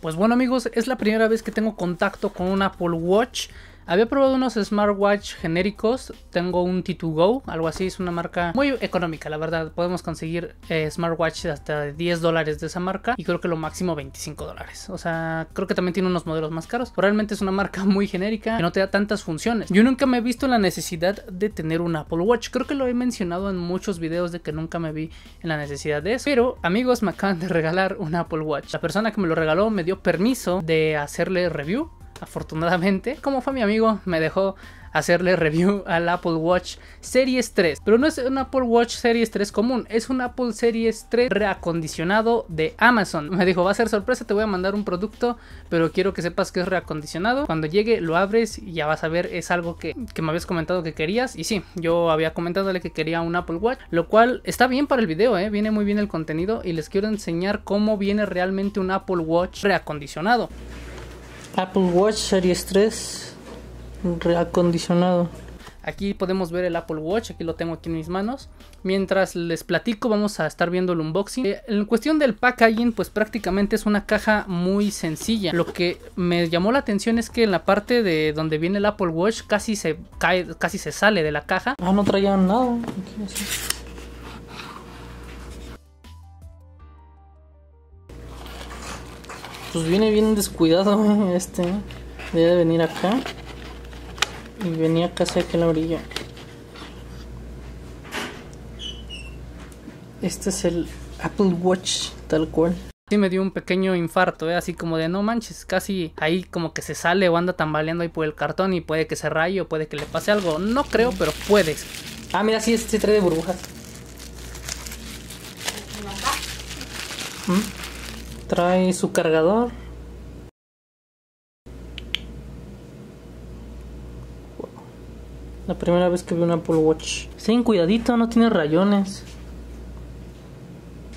Pues bueno amigos, es la primera vez que tengo contacto con un Apple Watch. Había probado unos smartwatch genéricos. Tengo un T2Go, algo así. Es una marca muy económica, la verdad. Podemos conseguir smartwatches eh, smartwatch hasta 10 dólares de esa marca. Y creo que lo máximo 25 dólares. O sea, creo que también tiene unos modelos más caros. Pero realmente es una marca muy genérica que no te da tantas funciones. Yo nunca me he visto la necesidad de tener un Apple Watch. Creo que lo he mencionado en muchos videos de que nunca me vi en la necesidad de eso. Pero amigos, me acaban de regalar un Apple Watch. La persona que me lo regaló me dio permiso de hacerle review afortunadamente. Como fue mi amigo, me dejó hacerle review al Apple Watch Series 3. Pero no es un Apple Watch Series 3 común, es un Apple Series 3 reacondicionado de Amazon. Me dijo, va a ser sorpresa, te voy a mandar un producto, pero quiero que sepas que es reacondicionado. Cuando llegue lo abres y ya vas a ver, es algo que, me habías comentado que querías. Y sí, yo había comentado que quería un Apple Watch, lo cual está bien para el video, ¿eh? viene muy bien el contenido y les quiero enseñar cómo viene realmente un Apple Watch reacondicionado. Apple Watch Series 3 reacondicionado. Aquí podemos ver el Apple Watch, aquí lo tengo aquí en mis manos. Mientras les platico, vamos a estar viendo el unboxing. Eh, en cuestión del packaging, pues prácticamente es una caja muy sencilla. Lo que me llamó la atención es que en la parte de donde viene el Apple Watch casi se cae, casi se sale de la caja. Ah, no traían nada. Pues viene bien descuidado, este. Debe venir acá. Y venía casi aquí a la orilla. Este es el Apple Watch tal cual. Sí me dio un pequeño infarto, ¿eh? así como de no manches, casi ahí como que se sale o anda tambaleando ahí por el cartón y puede que se raye o puede que le pase algo. No creo, pero puedes. Ah, mira, sí, este trae de burbujas trae su cargador La primera vez que veo un Apple Watch. en cuidadito, no tiene rayones.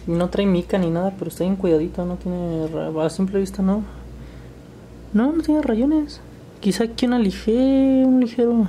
no trae mica ni nada, pero está bien cuidadito, no tiene... A simple vista no. No, no tiene rayones. Quizá aquí una ligera un ligero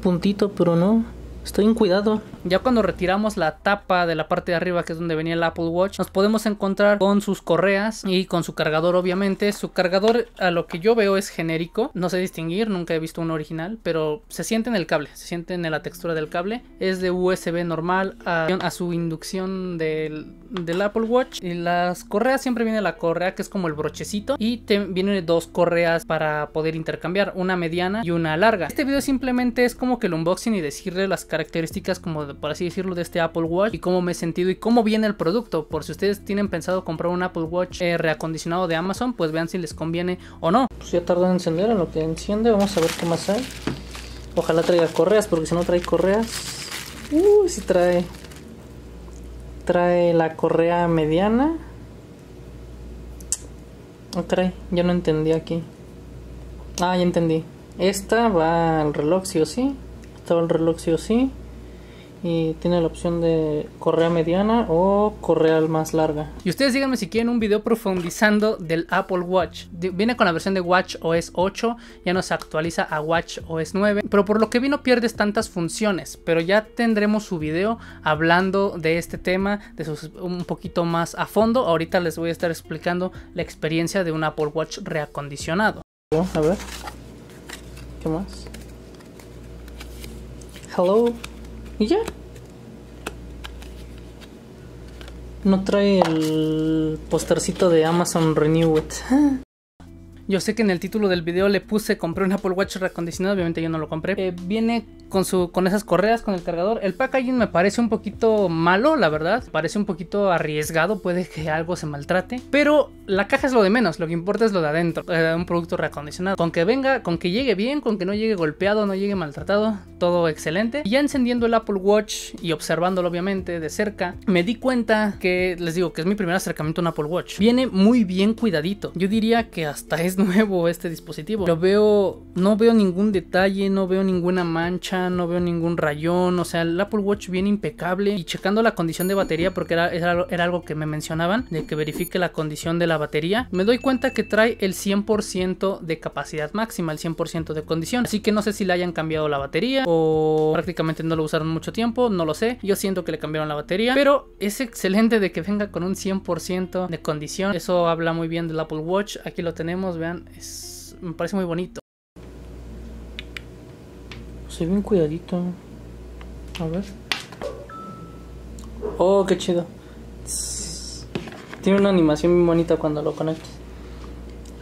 puntito, pero no. Está en cuidado. Ya cuando retiramos la tapa de la parte de arriba, que es donde venía el Apple Watch, nos podemos encontrar con sus correas y con su cargador, obviamente. Su cargador, a lo que yo veo, es genérico. No sé distinguir, nunca he visto uno original, pero se siente en el cable, se siente en la textura del cable. Es de USB normal a, su inducción del, del, Apple Watch. Y las correas siempre viene la correa, que es como el brochecito, y te vienen dos correas para poder intercambiar, una mediana y una larga. Este video simplemente es como que el unboxing y decirle las características como de por así decirlo, de este Apple Watch y cómo me he sentido y cómo viene el producto. Por si ustedes tienen pensado comprar un Apple Watch eh, reacondicionado de Amazon, pues vean si les conviene o no. Pues ya tardó en encender, en lo que enciende, vamos a ver qué más hay. Ojalá traiga correas, porque si no trae correas. Uy, si trae. Trae la correa mediana. Oh, ah, trae ya no entendí aquí. Ah, ya entendí. Esta va al reloj sí o sí. Esta va al reloj sí o sí y tiene la opción de correa mediana o correa más larga. Y ustedes díganme si quieren un video profundizando del Apple Watch. Viene con la versión de Watch OS 8, ya no se actualiza a Watch OS 9, pero por lo que vino pierdes tantas funciones, pero ya tendremos su video hablando de este tema de un poquito más a fondo. Ahorita les voy a estar explicando la experiencia de un Apple Watch reacondicionado. Vamos A ver, ¿qué más? Hello, y ya. No trae el postercito de Amazon Renew It. Yo sé que en el título del video le puse compré un Apple Watch recondicionado. obviamente yo no lo compré. Eh, viene con, su, con esas correas, con el cargador. El packaging me parece un poquito malo, la verdad. Parece un poquito arriesgado, puede que algo se maltrate. Pero la caja es lo de menos, lo que importa es lo de adentro, eh, un producto reacondicionado. Con que venga, con que llegue bien, con que no llegue golpeado, no llegue maltratado, todo excelente. Y ya encendiendo el Apple Watch y observándolo obviamente de cerca, me di cuenta que, les digo, que es mi primer acercamiento a un Apple Watch. Viene muy bien cuidadito. Yo diría que hasta es nuevo este dispositivo. Lo veo, no veo ningún detalle, no veo ninguna mancha, no veo ningún rayón, o sea, el Apple Watch viene impecable y checando la condición de batería porque era algo que me mencionaban, de que verifique la condición de la batería, me doy cuenta que trae el 100% de capacidad máxima, el 100% de condición. Así que no sé si le hayan cambiado la batería o prácticamente no lo usaron mucho tiempo, no lo sé. Yo siento que le cambiaron la batería, pero es excelente de que venga con un 100% de condición. Eso habla muy bien del Apple Watch. Aquí lo tenemos, vean, me parece muy bonito. Se ve un cuidadito. A ver. Oh, qué chido. Tiene una animación muy bonita cuando lo conectas.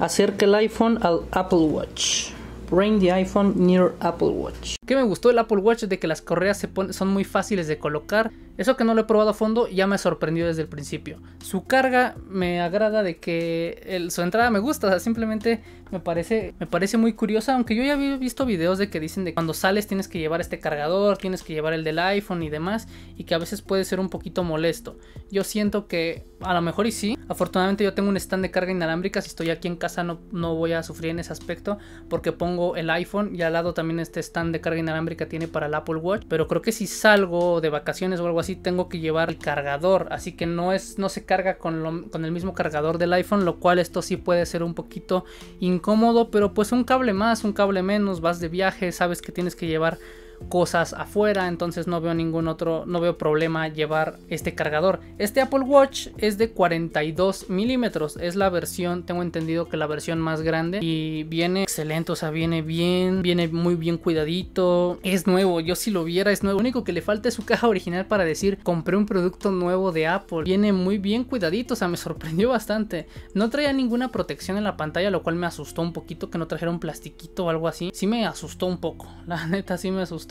Acerca el iPhone al Apple Watch. Bring the iPhone near Apple Watch. qué me gustó el Apple Watch de que las correas se son muy fáciles de colocar. Eso que no lo he probado a fondo ya me sorprendió desde el principio. Su carga me agrada de que su entrada me gusta, simplemente me parece, me parece muy curiosa, aunque yo ya había visto videos de que dicen de que cuando sales tienes que llevar este cargador, tienes que llevar el del iPhone y demás, y que a veces puede ser un poquito molesto. Yo siento que a lo mejor y sí, afortunadamente yo tengo un stand de carga inalámbrica, si estoy aquí en casa no, no voy a sufrir en ese aspecto porque pongo el iPhone y al lado también este stand de carga inalámbrica tiene para el Apple Watch, pero creo que si salgo de vacaciones o algo así, tengo que llevar el cargador, así que no, es, no se carga con, lo, con el mismo cargador del iPhone, lo cual esto sí puede ser un poquito incómodo, pero pues un cable más, un cable menos, vas de viaje, sabes que tienes que llevar cosas afuera, entonces no veo ningún otro, no veo problema llevar este cargador. Este Apple Watch es de 42 milímetros, es la versión, tengo entendido que la versión más grande y viene excelente, o sea, viene bien, viene muy bien cuidadito, es nuevo, yo si lo viera es nuevo, lo único que le falta es su caja original para decir compré un producto nuevo de Apple, viene muy bien cuidadito, o sea, me sorprendió bastante, no traía ninguna protección en la pantalla, lo cual me asustó un poquito que no trajera un plastiquito o algo así, sí me asustó un poco, la neta sí me asustó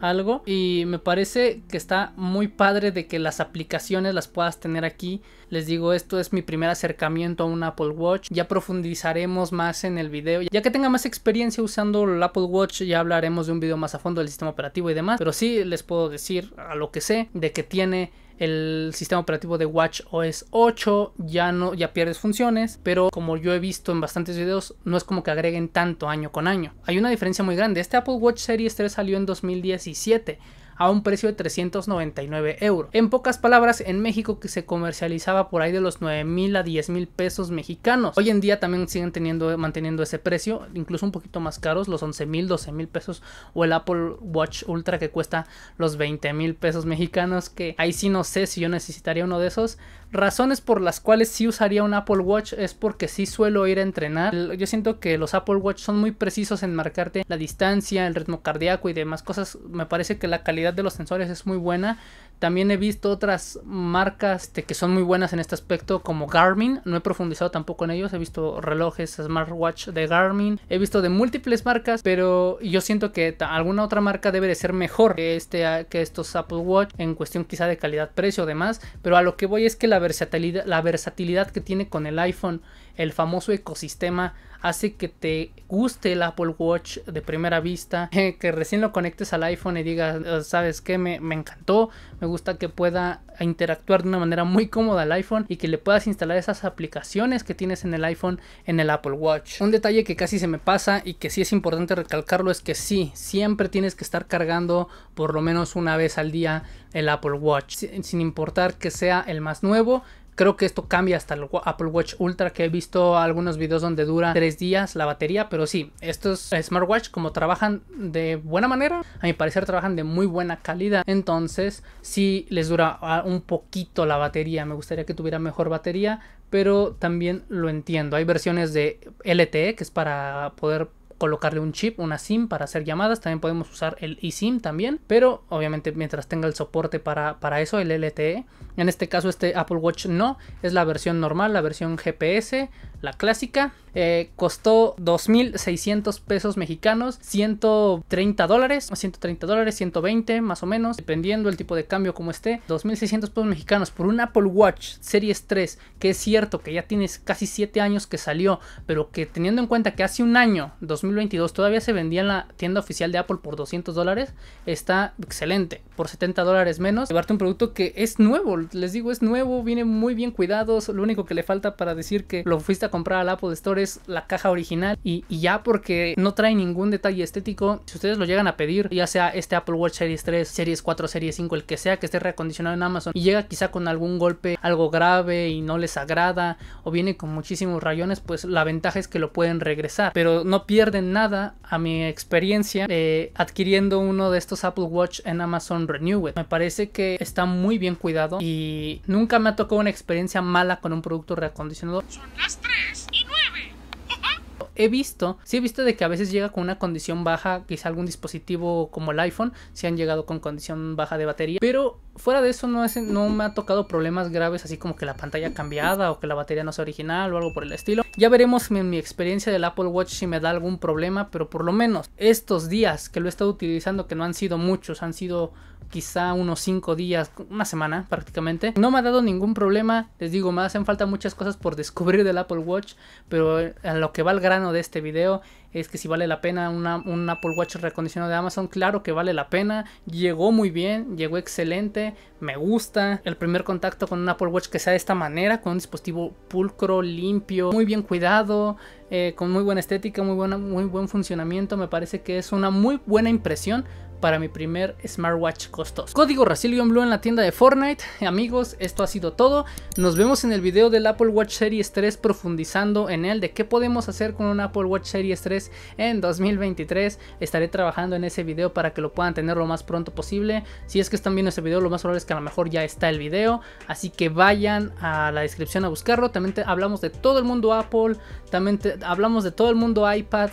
algo y me parece que está muy padre de que las aplicaciones las puedas tener aquí. Les digo, esto es mi primer acercamiento a un Apple Watch. Ya profundizaremos más en el video. Ya que tenga más experiencia usando el Apple Watch, ya hablaremos de un video más a fondo del sistema operativo y demás. Pero sí les puedo decir a lo que sé de que tiene el sistema operativo de Watch OS 8 ya no ya pierdes funciones, pero como yo he visto en bastantes videos, no es como que agreguen tanto año con año. Hay una diferencia muy grande. Este Apple Watch Series 3 salió en 2017 a un precio de 399 euros. En pocas palabras, en México que se comercializaba por ahí de los 9 mil a 10 mil pesos mexicanos. Hoy en día también siguen teniendo, manteniendo ese precio, incluso un poquito más caros, los 11 mil, 12 mil pesos o el Apple Watch Ultra que cuesta los 20 mil pesos mexicanos, que ahí sí no sé si yo necesitaría uno de esos, Razones por las cuales sí usaría un Apple Watch es porque sí suelo ir a entrenar. Yo siento que los Apple Watch son muy precisos en marcarte la distancia, el ritmo cardíaco y demás cosas. Me parece que la calidad de los sensores es muy buena. También he visto otras marcas este, que son muy buenas en este aspecto, como Garmin. No he profundizado tampoco en ellos. He visto relojes, smartwatch de Garmin. He visto de múltiples marcas, pero yo siento que alguna otra marca debe de ser mejor que, este, que estos Apple Watch en cuestión quizá de calidad-precio o demás. Pero a lo que voy es que la versatilidad, la versatilidad que tiene con el iPhone, el famoso ecosistema hace que te guste el Apple Watch de primera vista, que recién lo conectes al iPhone y digas, ah, sabes que me, me, encantó, me gusta que pueda interactuar de una manera muy cómoda al iPhone y que le puedas instalar esas aplicaciones que tienes en el iPhone en el Apple Watch. Un detalle que casi se me pasa y que sí es importante recalcarlo es que sí, siempre tienes que estar cargando por lo menos una vez al día el Apple Watch, sin importar que sea el más nuevo, Creo que esto cambia hasta el Apple Watch Ultra, que he visto algunos videos donde dura tres días la batería. Pero sí, estos smartwatch, como trabajan de buena manera, a mi parecer trabajan de muy buena calidad. Entonces, sí les dura ah, un poquito la batería. Me gustaría que tuviera mejor batería, pero también lo entiendo. Hay versiones de LTE, que es para poder colocarle un chip, una SIM para hacer llamadas. También podemos usar el eSIM también, pero obviamente mientras tenga el soporte para, para eso, el LTE. En este caso este Apple Watch no, es la versión normal, la versión GPS, la clásica. Eh, costó 2.600 pesos mexicanos, 130 dólares, 130 dólares, 120 más o menos, dependiendo el tipo de cambio como esté. 2.600 pesos mexicanos por un Apple Watch Series 3, que es cierto que ya tienes casi 7 años que salió, pero que teniendo en cuenta que hace un año, 2000 2022 todavía se vendía en la tienda oficial de Apple por 200 dólares, está excelente. Por 70 dólares menos, llevarte un producto que es nuevo. Les digo, es nuevo, viene muy bien cuidado. Lo único que le falta para decir que lo fuiste a comprar al Apple Store es la caja original y, y ya porque no trae ningún detalle estético. Si ustedes lo llegan a pedir, ya sea este Apple Watch Series 3, Series 4, Series 5, el que sea que esté reacondicionado en Amazon y llega quizá con algún golpe, algo grave y no les agrada o viene con muchísimos rayones, pues la ventaja es que lo pueden regresar, pero no pierden nada a mi experiencia eh, adquiriendo uno de estos Apple Watch en Amazon Renewed, Me parece que está muy bien cuidado y nunca me ha tocado una experiencia mala con un producto reacondicionado. Son las tres he visto, sí he visto de que a veces llega con una condición baja, quizá algún dispositivo como el iPhone, si han llegado con condición baja de batería, pero fuera de eso no, es, no me ha tocado problemas graves así como que la pantalla cambiada o que la batería no sea original o algo por el estilo. Ya veremos en mi experiencia del Apple Watch si me da algún problema, pero por lo menos estos días que lo he estado utilizando, que no han sido muchos, han sido quizá unos 5 días, una semana prácticamente. No me ha dado ningún problema, les digo, me hacen falta muchas cosas por descubrir del Apple Watch, pero eh, a lo que va el grano de este video es que si vale la pena un Apple Watch recondicionado de Amazon, claro que vale la pena, llegó muy bien, llegó excelente, me gusta, el primer contacto con un Apple Watch que sea de esta manera, con un dispositivo pulcro, limpio, muy bien cuidado, eh, con muy buena estética, muy buen funcionamiento, me parece que es una muy buena impresión para mi primer smartwatch costoso. Código RACILIONBLUE Blue en la tienda de Fortnite. Amigos, esto ha sido todo. Nos vemos en el video del Apple Watch Series 3 profundizando en el de qué podemos hacer con un Apple Watch Series 3 en 2023. Estaré trabajando en ese video para que lo puedan tener lo más pronto posible. Si es que están viendo ese video, lo más probable es que a lo mejor ya está el video. Así que vayan a la descripción a buscarlo. También hablamos de todo el mundo Apple. También hablamos de todo el mundo iPad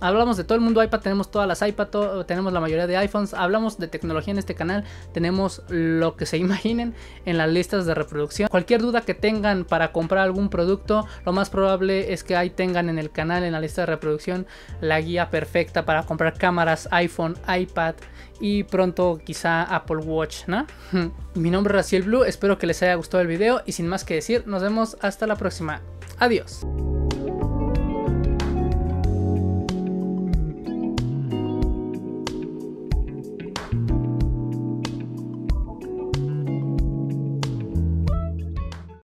Hablamos de todo el mundo iPad, tenemos todas las iPad, tenemos la mayoría de iPhones, hablamos de tecnología en este canal, tenemos lo que se imaginen en las listas de reproducción. Cualquier duda que tengan para comprar algún producto, lo más probable es que ahí tengan en el canal, en la lista de reproducción, la guía perfecta para comprar cámaras, iPhone, iPad y pronto quizá Apple Watch, ¿no? Mi nombre es Raciel Blue, espero que les haya gustado el video y sin más que decir, nos vemos hasta la próxima. Adiós.